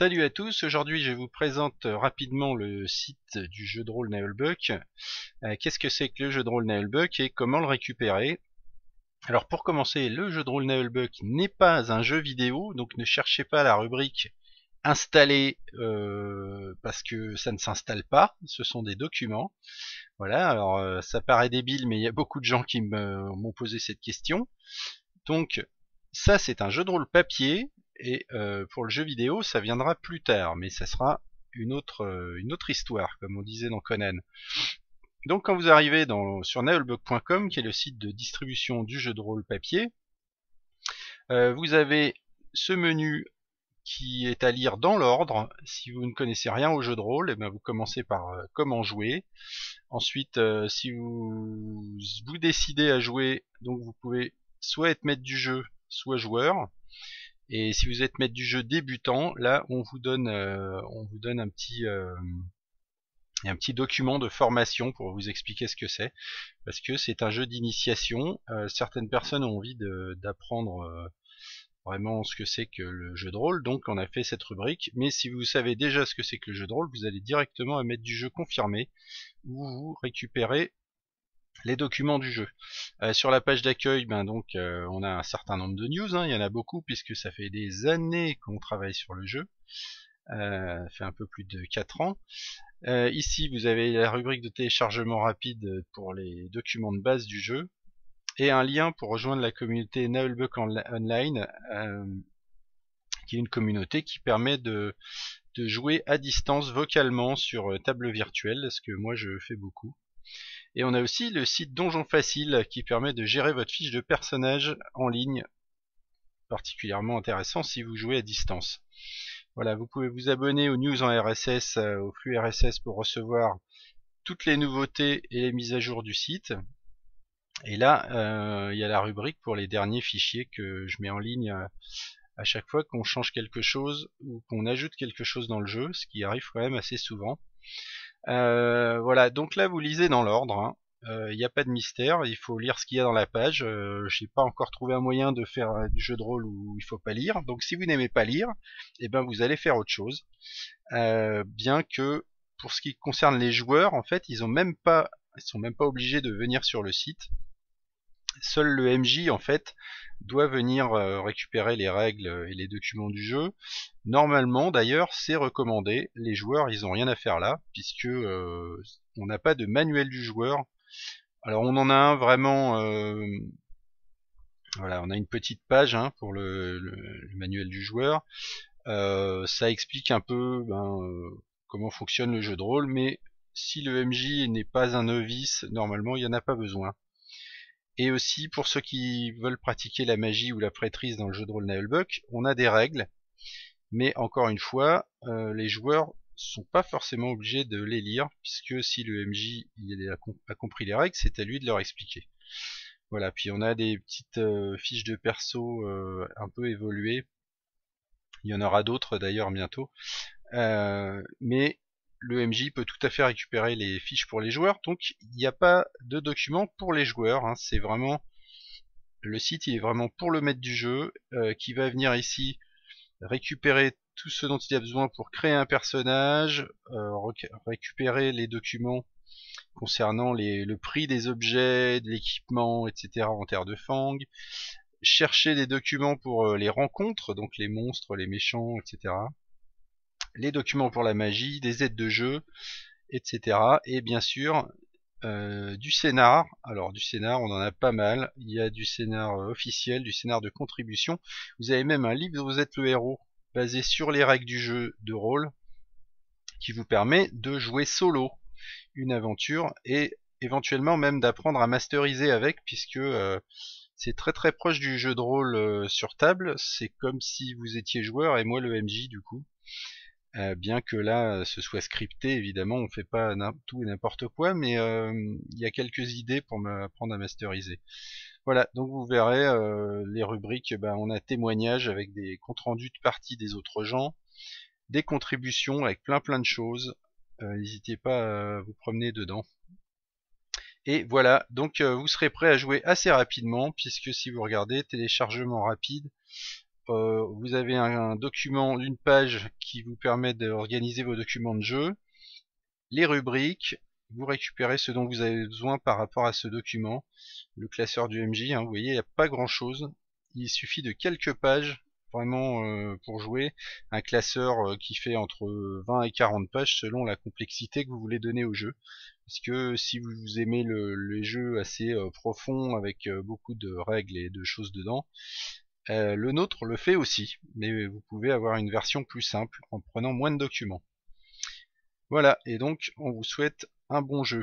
Salut à tous, aujourd'hui je vous présente euh, rapidement le site du jeu de rôle Nailbuck. Euh, qu'est-ce que c'est que le jeu de rôle Nailbuck et comment le récupérer Alors pour commencer, le jeu de rôle Nailbuck n'est pas un jeu vidéo, donc ne cherchez pas la rubrique installer euh, parce que ça ne s'installe pas, ce sont des documents. Voilà, alors ça paraît débile mais il y a beaucoup de gens qui m'ont posé cette question. Donc ça c'est un jeu de rôle papier et euh, pour le jeu vidéo, ça viendra plus tard, mais ça sera euh, une autre, histoire, comme on disait dans Conan. Donc quand vous arrivez dans, sur nailbug.com, qui est le site de distribution du jeu de rôle papier, euh, vous avez ce menu qui est à lire dans l'ordre. Si vous ne connaissez rien au jeu de rôle, et eh bien vous commencez par comment jouer. Ensuite, si vous vous décidez à jouer, donc vous pouvez soit être maître du jeu, soit joueur. Et si vous êtes maître du jeu débutant, là on vous donne, euh, on vous donne un petit euh, un petit document de formation pour vous expliquer ce que c'est, parce que c'est un jeu d'initiation. Euh, certaines personnes ont envie d'apprendre vraiment ce que c'est que le jeu de rôle, donc on a fait cette rubrique. Mais si vous savez déjà ce que c'est que le jeu de rôle, vous allez directement à mettre du jeu confirmé, où vous récupérez les documents du jeu. Euh, sur la page d'accueil, ben donc euh, on a un certain nombre de news, hein. il y en a beaucoup puisque ça fait des années qu'on travaille sur le jeu, euh, fait un peu plus de 4 ans. Euh, ici vous avez la rubrique de téléchargement rapide pour les documents de base du jeu et un lien pour rejoindre la communauté Naulbuck Online, qui est une communauté qui permet de, de jouer à distance vocalement sur table virtuelle, ce que moi je fais beaucoup. Et on a aussi le site Donjon Facile qui permet de gérer votre fiche de personnage en ligne, particulièrement intéressant si vous jouez à distance. Voilà, vous pouvez vous abonner aux news en RSS, euh, au flux RSS pour recevoir toutes les nouveautés et les mises à jour du site. Et là, euh, il y a la rubrique pour les derniers fichiers que je mets en ligne euh, à chaque fois qu'on change quelque chose ou qu'on ajoute quelque chose dans le jeu, ce qui arrive quand même assez souvent. Euh, voilà, donc là vous lisez dans l'ordre. Il hein. n'y euh, a pas de mystère, il faut lire ce qu'il y a dans la page. je euh, J'ai pas encore trouvé un moyen de faire du jeu de rôle où il faut pas lire. Donc si vous n'aimez pas lire, eh ben vous allez faire autre chose. bien que pour ce qui concerne les joueurs, en fait, ils ont même pas, ils sont même pas obligés de venir sur le site seul le MJ en fait doit venir euh, récupérer les règles euh, et les documents du jeu. Normalement d'ailleurs c'est recommandé, les joueurs ils ont rien à faire là puisque euh, on n'a pas de manuel du joueur. Alors on en a un vraiment voilà, on a une petite page hein, pour le, manuel du joueur. ça explique un peu ben, comment fonctionne le jeu de rôle, mais si le MJ n'est pas un novice, normalement il n'y en a pas besoin. Et aussi, pour ceux qui veulent pratiquer la magie ou la prêtrise dans le jeu de rôle Buck, on a des règles. Mais encore une fois, euh, les joueurs sont pas forcément obligés de les lire, puisque si le MJ a, compris les règles, c'est à lui de leur expliquer. Voilà, puis on a des petites euh, fiches de perso euh, un peu évoluées. Il y en aura d'autres d'ailleurs bientôt. mais le MJ peut tout à fait récupérer les fiches pour les joueurs, donc il n'y a pas de documents pour les joueurs, hein. c'est vraiment le site il est vraiment pour le maître du jeu euh, qui va venir ici récupérer tout ce dont il a besoin pour créer un personnage, euh, récupérer les documents concernant le prix des objets, de l'équipement, etc. en terre de fang, chercher des documents pour euh, les rencontres, donc les monstres, les méchants, etc les documents pour la magie, des aides de jeu, etc. Et bien sûr, euh, du scénar. Alors du scénar, on en a pas mal. Il y a du scénar euh, officiel, du scénar de contribution. Vous avez même un livre vous êtes le héros, basé sur les règles du jeu de rôle, qui vous permet de jouer solo une aventure et éventuellement même d'apprendre à masteriser avec, puisque euh, c'est très très proche du jeu de rôle sur table. C'est comme si vous étiez joueur et moi le MJ du coup. Euh, bien que là, euh, ce soit scripté, évidemment, on fait pas tout et n'importe quoi, mais euh, il y a quelques idées pour m'apprendre à masteriser. Voilà, donc vous verrez les rubriques, bah, on a témoignages avec des comptes rendus de parties des autres gens, des contributions avec plein plein de choses. N'hésitez pas à vous promener dedans. Et voilà, donc vous serez prêt à jouer assez rapidement, puisque si vous regardez, téléchargement rapide, euh, vous avez un, document d'une page qui vous permet d'organiser vos documents de jeu, les rubriques, vous récupérez ce dont vous avez besoin par rapport à ce document, le classeur du MJ, hein, vous voyez, il n'y a pas grand chose, il suffit de quelques pages vraiment euh, pour jouer, un classeur euh, qui fait entre 20 et 40 pages selon la complexité que vous voulez donner au jeu, parce que si vous aimez le, les jeux assez profonds avec beaucoup de règles et de choses dedans, euh, le nôtre le fait aussi, mais vous pouvez avoir une version plus simple en prenant moins de documents. Voilà, et donc on vous souhaite un bon jeu.